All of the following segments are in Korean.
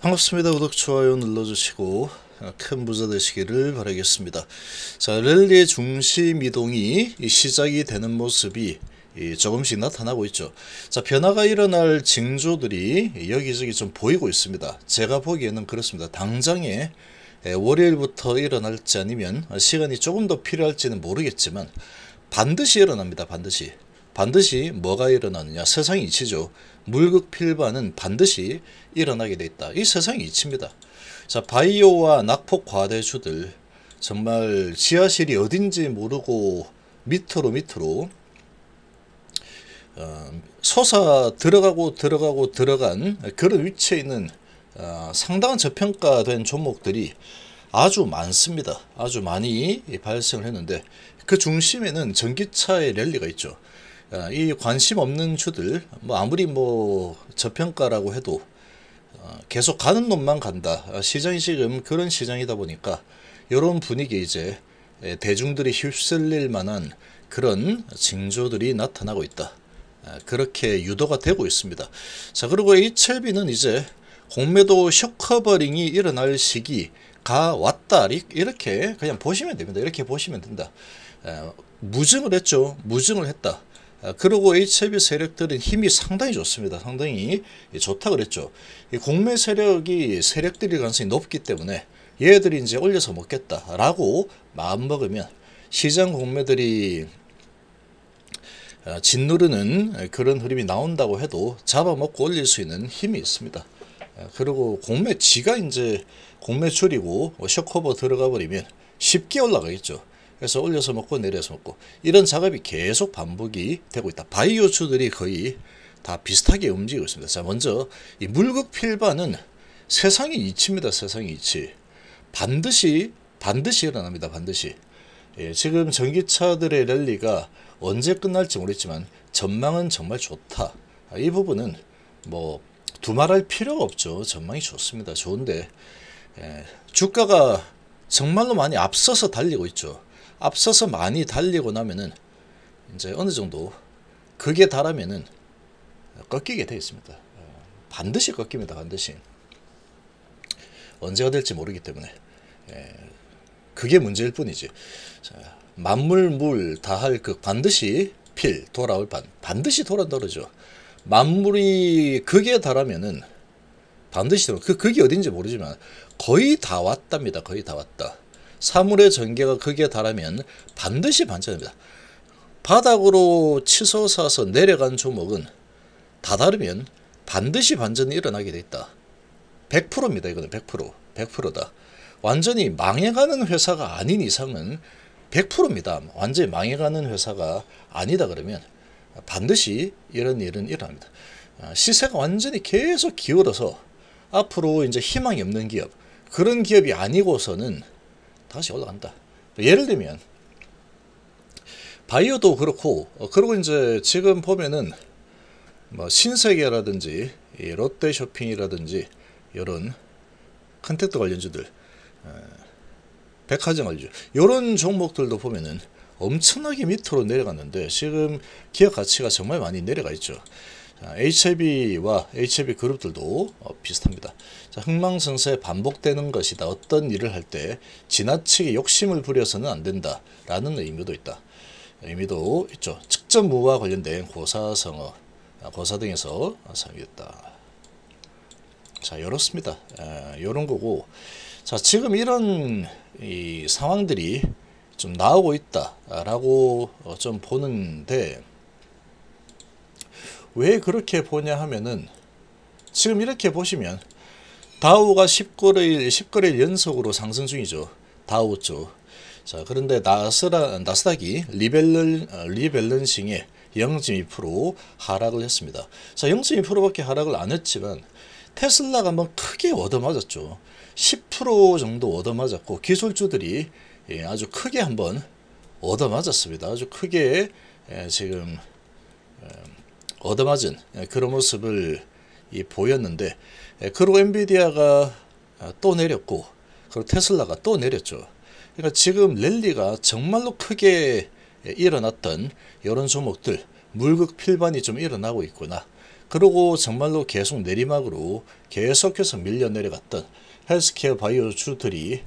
반갑습니다. 구독, 좋아요 눌러주시고 어, 큰 부자 되시기를 바라겠습니다. 자, 랠리의 중심 이동이 시작이 되는 모습이 조금씩 나타나고 있죠. 자, 변화가 일어날 징조들이 여기저기 좀 보이고 있습니다. 제가 보기에는 그렇습니다. 당장에 월요일부터 일어날지 아니면 시간이 조금 더 필요할지는 모르겠지만 반드시 일어납니다. 반드시. 반드시 뭐가 일어나느냐? 세상 이치죠. 물극필반은 반드시 일어나게 돼 있다. 이 세상 이치입니다. 자, 바이오와 낙폭 과대주들 정말 지하실이 어딘지 모르고 밑으로 밑으로 어, 솟아 들어가고 들어가고 들어간 그런 위치에 있는 어, 상당한 저평가된 종목들이 아주 많습니다. 아주 많이 발생을 했는데 그 중심에는 전기차의 랠리가 있죠. 아, 이 관심 없는 주들 뭐 아무리 뭐 저평가라고 해도 아, 계속 가는 놈만 간다. 아, 시장이 지금 그런 시장이다 보니까 이런 분위기 이제 예, 대중들이 휩쓸릴 만한 그런 징조들이 나타나고 있다. 그렇게 유도가 되고 있습니다. 자 그리고 이 채비는 이제 공매도 쇼커버링이 일어날 시기가 왔다 이렇게 그냥 보시면 됩니다. 이렇게 보시면 된다. 무증을 했죠. 무증을 했다. 아, 그리고 HLB 세력들은 힘이 상당히 좋습니다. 상당히 좋다 그랬죠. 공매 세력이 세력들일 가능성이 높기 때문에 얘들이 이제 올려서 먹겠다라고 마음먹으면 시장 공매들이 아, 짓누르는 그런 흐름이 나온다고 해도 잡아먹고 올릴 수 있는 힘이 있습니다. 아, 그리고 공매 지가 이제 공매 줄이고 뭐 쇼커버 들어가 버리면 쉽게 올라가겠죠. 그래서 올려서 먹고 내려서 먹고 이런 작업이 계속 반복이 되고 있다. 바이오추들이 거의 다 비슷하게 움직이고 있습니다. 자 먼저 이 물극필반은 세상의 이치입니다. 세상의 이치. 반드시 반드시 일어납니다. 반드시. 예, 지금 전기차들의 랠리가 언제 끝날지 모르겠지만 전망은 정말 좋다. 아, 이 부분은 뭐 두말할 필요가 없죠. 전망이 좋습니다. 좋은데 예, 주가가 정말로 많이 앞서서 달리고 있죠. 앞서서 많이 달리고 나면은 이제 어느 정도 그게 달하면은 꺾이게 되어 있습니다. 반드시 꺾입니다. 반드시. 언제가 될지 모르기 때문에 예, 그게 문제일 뿐이지. 자, 만물 물 다 할 극 반드시 필 돌아올 반 반드시 돌아온다 그죠 만물이 극에 달하면은 반드시 그 그게 어딘지 모르지만 거의 다 왔답니다. 거의 다 왔다. 사물의 전개가 거기에 달하면 반드시 반전입니다. 바닥으로 치솟아서 내려간 조목은 다다르면 반드시 반전이 일어나게 돼 있다. 100%입니다. 이거는 100%. 100%다. 완전히 망해가는 회사가 아닌 이상은 100%입니다. 완전히 망해가는 회사가 아니다 그러면 반드시 이런 일은 일어납니다. 아, 시세가 완전히 계속 기울어서 앞으로 이제 희망이 없는 기업 그런 기업이 아니고서는 다시 올라간다. 예를 들면 바이오도 그렇고 어, 그리고 이제 지금 보면은 뭐 신세계라든지 롯데쇼핑이라든지 이런 컨택트 관련주들 어, 백화점 관련주 이런 종목들도 보면은 엄청나게 밑으로 내려갔는데 지금 기업 가치가 정말 많이 내려가 있죠. h i v 와 HLB 그룹들도 어, 비슷합니다. 자, 흥망성쇠 반복되는 것이다. 어떤 일을 할 때 지나치게 욕심을 부려서는 안 된다라는 의미도 있다. 의미도 있죠. 측정무와 관련된 고사성어, 아, 고사 등에서 사용됐다. 자, 이렇습니다. 이런 아, 거고. 자, 지금 이런 이 상황들이 좀 나오고 있다라고 어, 좀 보는데 왜 그렇게 보냐 하면은 지금 이렇게 보시면 다우가 10거래일 1 0일 연속으로 상승 중이죠. 다우 쪽. 자, 그런데 나스라, 나스닥이 리밸런, 어, 리밸런싱에 0.2% 하락을 했습니다. 자, 0.2%밖에 하락을 안 했지만 테슬라가 한번 크게 얻어맞았죠. 10% 정도 얻어맞았고 기술주들이 예, 아주 크게 한번 얻어맞았습니다. 아주 크게 예, 지금 예, 얻어맞은 예, 그런 모습을 보였는데 예, 그로 엔비디아가 아, 또 내렸고 그리고 테슬라가 또 내렸죠. 그러니까 지금 랠리가 정말로 크게 예, 일어났던 이런 종목들 물극필반이 좀 일어나고 있구나. 그러고 정말로 계속 내리막으로 계속해서 밀려 내려갔던 헬스케어 바이오 주들이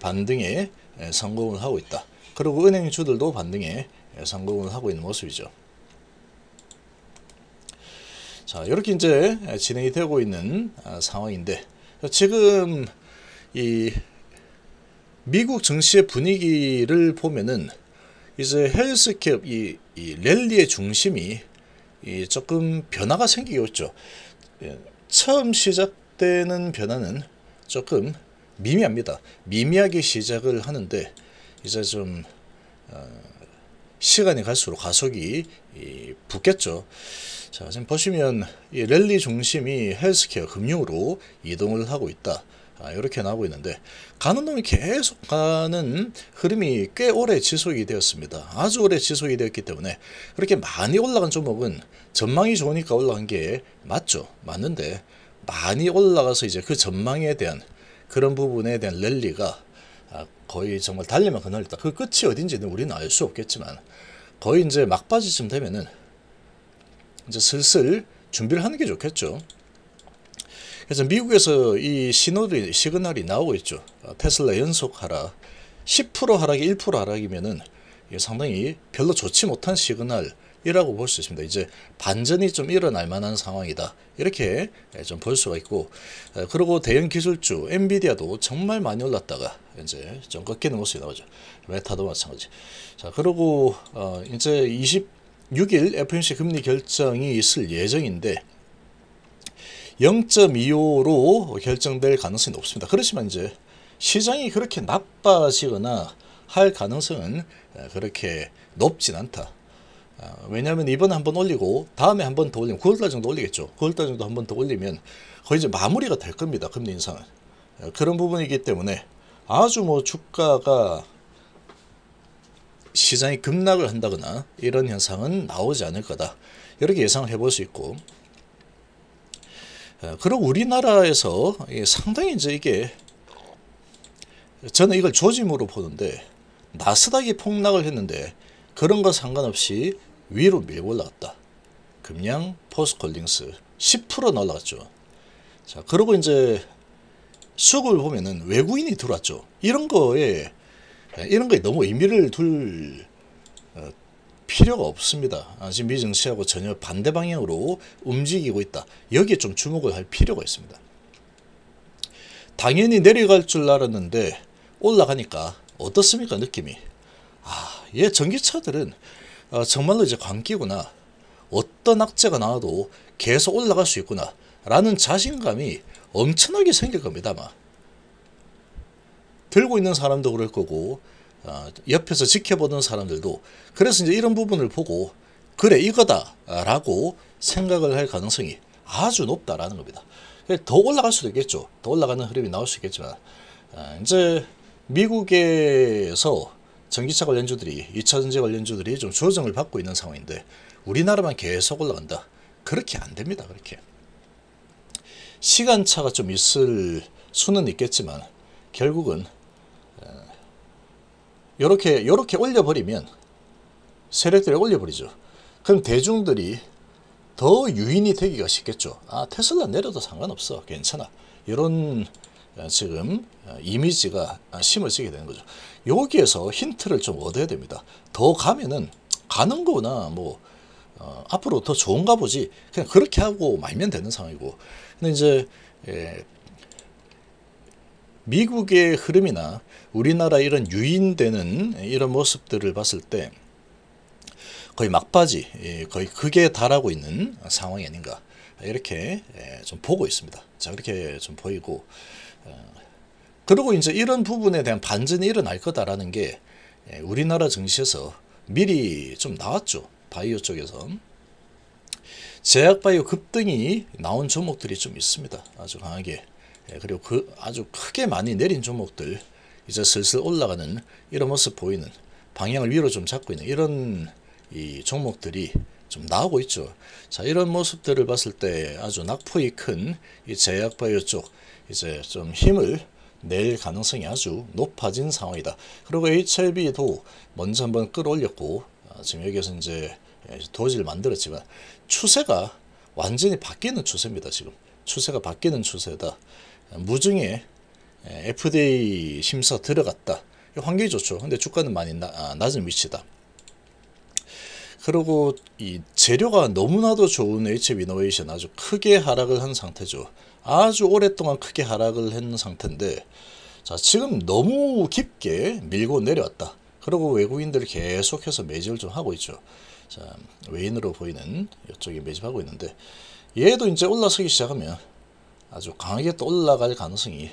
반등에 성공을 하고 있다. 그리고 은행 주들도 반등에 성공을 하고 있는 모습이죠. 자 이렇게 이제 진행이 되고 있는 아, 상황인데 지금 이 미국 증시의 분위기를 보면은 이제 헬스캡 이, 이 랠리의 중심이 이 조금 변화가 생기겠죠. 예, 처음 시작되는 변화는 조금 미미합니다. 미미하게 시작을 하는데 이제 좀 어, 시간이 갈수록 가속이 붙겠죠. 자, 지금 보시면 이 랠리 중심이 헬스케어 금융으로 이동을 하고 있다. 아, 이렇게 나오고 있는데 가는 놈이 계속 가는 흐름이 꽤 오래 지속이 되었습니다. 아주 오래 지속이 되었기 때문에 그렇게 많이 올라간 종목은 전망이 좋으니까 올라간 게 맞죠. 맞는데 많이 올라가서 이제 그 전망에 대한 그런 부분에 대한 랠리가 거의 정말 달리면 그날이 딱그 끝이 어딘지 우리는 알 수 없겠지만 거의 이제 막바지쯤 되면은 이제 슬슬 준비를 하는 게 좋겠죠. 그래서 미국에서 이 신호들이 시그널이 나오고 있죠. 아, 테슬라 연속하락 10% 하락이 1% 하락이면은 상당히 별로 좋지 못한 시그널 이라고 볼 수 있습니다. 이제 반전이 좀 일어날 만한 상황이다. 이렇게 예, 좀볼 수가 있고 어, 그리고 대형 기술주 엔비디아도 정말 많이 올랐다가 이제 좀 꺾이는 모습이 나오죠. 메타도 마찬가지. 자 그리고 어, 이제 26일 f m c 금리 결정이 있을 예정인데 0.25로 결정될 가능성이 높습니다. 그렇지만 이제 시장이 그렇게 나빠지거나 할 가능성은 어, 그렇게 높진 않다. 아, 왜냐하면 이번에 한 번 올리고 다음에 한 번 더 올리면 9월달 정도 올리겠죠. 9월달 정도 한 번 더 올리면 거의 이제 마무리가 될 겁니다. 금리 인상은. 아, 그런 부분이기 때문에 아주 뭐 주가가 시장이 급락을 한다거나 이런 현상은 나오지 않을 거다. 이렇게 예상을 해볼 수 있고 아, 그리고 우리나라에서 상당히 이제 이게 저는 이걸 조짐으로 보는데 나스닥이 폭락을 했는데 그런 거 상관없이 위로 밀고 올라갔다. 금양 포스콜링스 10% 날라갔죠. 자, 그러고 이제 수급을 보면은 외국인이 들어왔죠. 이런 거에 이런 거에 너무 의미를 둘 어, 필요가 없습니다. 아, 지미 증시하고 전혀 반대 방향으로 움직이고 있다. 여기에 좀 주목을 할 필요가 있습니다. 당연히 내려갈 줄 알았는데 올라가니까 어떻습니까 느낌이? 아, 얘 예, 전기차들은 어, 정말로 이제 광기구나. 어떤 악재가 나와도 계속 올라갈 수 있구나. 라는 자신감이 엄청나게 생길 겁니다. 아마. 들고 있는 사람도 그럴 거고 어, 옆에서 지켜보는 사람들도 그래서 이제 이런 부분을 보고 그래 이거다 라고 생각을 할 가능성이 아주 높다라는 겁니다. 더 올라갈 수도 있겠죠. 더 올라가는 흐름이 나올 수 있겠지만 어, 이제 미국에서 전기차 관련주들이 2차전지 관련주들이 좀 조정을 받고 있는 상황인데 우리나라만 계속 올라간다. 그렇게 안 됩니다. 그렇게. 시간차가 좀 있을 수는 있겠지만 결국은 이렇게 어, 요렇게 올려버리면 세력들이 올려버리죠. 그럼 대중들이 더 유인이 되기가 쉽겠죠. 아 테슬라 내려도 상관없어. 괜찮아. 이런 어, 지금 어, 이미지가 아, 심어지게 되는 거죠. 여기에서 힌트를 좀 얻어야 됩니다. 더 가면은 가는 거나 뭐 어, 앞으로 더 좋은가 보지 그냥 그렇게 하고 말면 되는 상황이고 근데 이제 예, 미국의 흐름이나 우리나라 이런 유인되는 이런 모습들을 봤을 때 거의 막바지 예, 거의 극에 달하고 있는 상황이 아닌가 이렇게 예, 좀 보고 있습니다. 자 그렇게 좀 보이고 어, 그리고 이제 이런 부분에 대한 반전이 일어날 거다라는 게 예, 우리나라 증시에서 미리 좀 나왔죠. 바이오 쪽에서. 제약바이오 급등이 나온 종목들이 좀 있습니다. 아주 강하게. 예, 그리고 그 아주 크게 많이 내린 종목들 이제 슬슬 올라가는 이런 모습 보이는 방향을 위로 좀 잡고 있는 이런 이 종목들이 좀 나오고 있죠. 자 이런 모습들을 봤을 때 아주 낙폭이 큰 이 제약바이오 쪽 이제 좀 힘을 내일 가능성이 아주 높아진 상황이다. 그리고 HLB도 먼저 한번 끌어올렸고 아, 지금 여기에서 예, 이제 도지를 만들었지만 추세가 완전히 바뀌는 추세입니다. 지금 추세가 바뀌는 추세다. 무증에 FDA 예, 심사 들어갔다. 환경이 좋죠. 근데 주가는 많이 나, 아, 낮은 위치다. 그리고 이 재료가 너무나도 좋은 HB 이노베이션 아주 크게 하락을 한 상태죠. 아주 오랫동안 크게 하락을 한 상태인데 자 지금 너무 깊게 밀고 내려왔다. 그리고 외국인들 계속해서 매집을 좀 하고 있죠. 자 외인으로 보이는 이쪽에 매집하고 있는데 얘도 이제 올라서기 시작하면 아주 강하게 또 올라갈 가능성이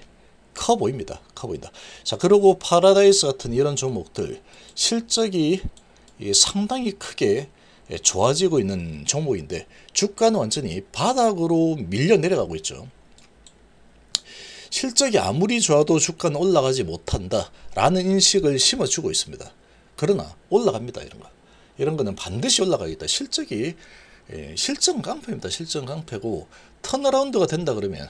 커 보입니다. 커 보인다. 자 그리고 파라다이스 같은 이런 종목들 실적이 상당히 크게 좋아지고 있는 종목인데 주가는 완전히 바닥으로 밀려 내려가고 있죠. 실적이 아무리 좋아도 주가는 올라가지 못한다 라는 인식을 심어주고 있습니다. 그러나 올라갑니다 이런 거. 이런 거는 반드시 올라가겠다. 실적이 예, 실전강패입니다실전강패고 턴어라운드가 된다 그러면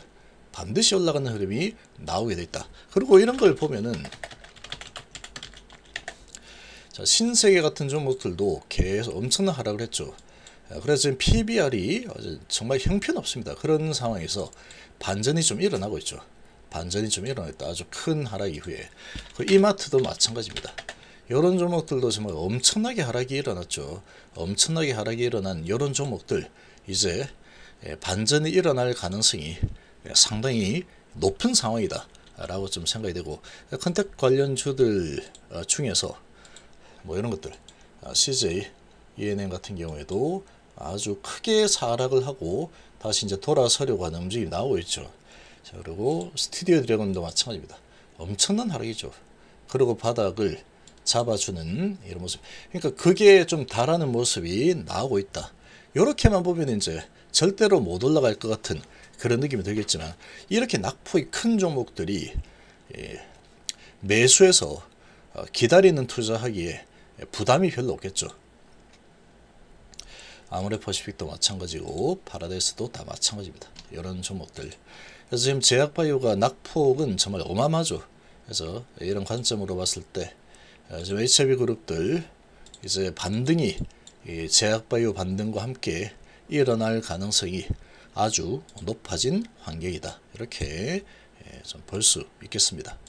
반드시 올라가는 흐름이 나오게 돼 있다. 그리고 이런 걸 보면은 자, 신세계 같은 종목들도 계속 엄청난 하락을 했죠. 아, 그래서 지금 PBR이 정말 형편없습니다. 그런 상황에서 반전이 좀 일어나고 있죠. 반전이 좀 일어났다. 아주 큰 하락 이후에. 이마트도 마찬가지입니다. 이런 종목들도 정말 엄청나게 하락이 일어났죠. 엄청나게 하락이 일어난 이런 종목들 이제 예, 반전이 일어날 가능성이 예, 상당히 높은 상황이다. 라고 좀 생각이 되고 컨택 관련주들 어, 중에서 뭐 이런 것들 아, CJ, ENM 같은 경우에도 아주 크게 사락을 하고 다시 이제 돌아서려고 하는 움직임이 나오고 있죠. 자, 그리고 스튜디오 드래곤도 마찬가지입니다. 엄청난 하락이죠. 그리고 바닥을 잡아주는 이런 모습. 그러니까 그게 좀 달하는 모습이 나오고 있다. 이렇게만 보면 이제 절대로 못 올라갈 것 같은 그런 느낌이 들겠지만 이렇게 낙폭이 큰 종목들이 예, 매수해서 어, 기다리는 투자하기에 예, 부담이 별로 없겠죠. 아무래 퍼시픽도 마찬가지고 파라데스도다 마찬가지입니다. 이런 종목들. 그래서 지금 제약바이오가 낙폭은 정말 어마마죠 그래서 이런 관점으로 봤을 때 지금 어, HIV 그룹들 이제 반등이 제약바이오 반등과 함께 일어날 가능성이 아주 높아진 환경이다. 이렇게 예, 좀볼 수 있겠습니다.